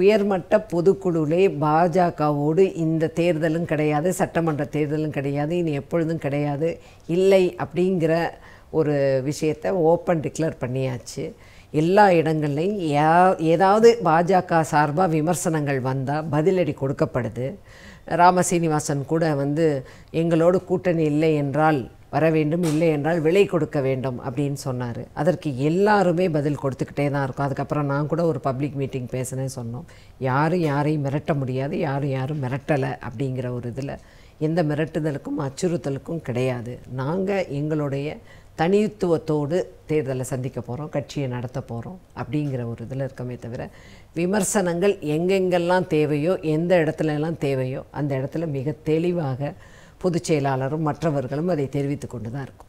உயர்மட்ட பொதுக்குழுவிலே பாஜகவோடு இந்த தேர்தலும் கிடையாது சட்டமன்ற தேர்தலும் கிடையாது இனி எப்பொழுதும் கிடையாது இல்லை அப்படிங்கிற ஒரு விஷயத்தை ஓப்பன் டிக்ளேர் பண்ணியாச்சு எல்லா இடங்கள்லையும் யா ஏதாவது பாஜக சார்பாக விமர்சனங்கள் வந்தால் பதிலடி கொடுக்கப்படுது ராம சீனிவாசன் கூட வந்து எங்களோட கூட்டணி இல்லை என்றால் வர வேண்டும் இல்லை என்றால் விலை கொடுக்க வேண்டும் அப்படின்னு சொன்னார் அதற்கு எல்லாருமே பதில் கொடுத்துக்கிட்டே தான் இருக்கும் அதுக்கப்புறம் நான் கூட ஒரு பப்ளிக் மீட்டிங் பேசினேன் சொன்னோம் யாரும் யாரையும் மிரட்ட முடியாது யாரும் யாரும் மிரட்டலை அப்படிங்கிற ஒரு இதில் எந்த மிரட்டுதலுக்கும் அச்சுறுத்தலுக்கும் கிடையாது நாங்கள் எங்களுடைய தனித்துவத்தோடு தேர்தலை சந்திக்க போகிறோம் கட்சியை நடத்த போகிறோம் அப்படிங்கிற ஒரு இதில் இருக்கமே தவிர விமர்சனங்கள் எங்கெங்கெல்லாம் தேவையோ எந்த இடத்துலலாம் தேவையோ அந்த இடத்துல மிக தெளிவாக பொதுச் செயலாளரும் மற்றவர்களும் அதை தெரிவித்து கொண்டு தான் இருக்கும்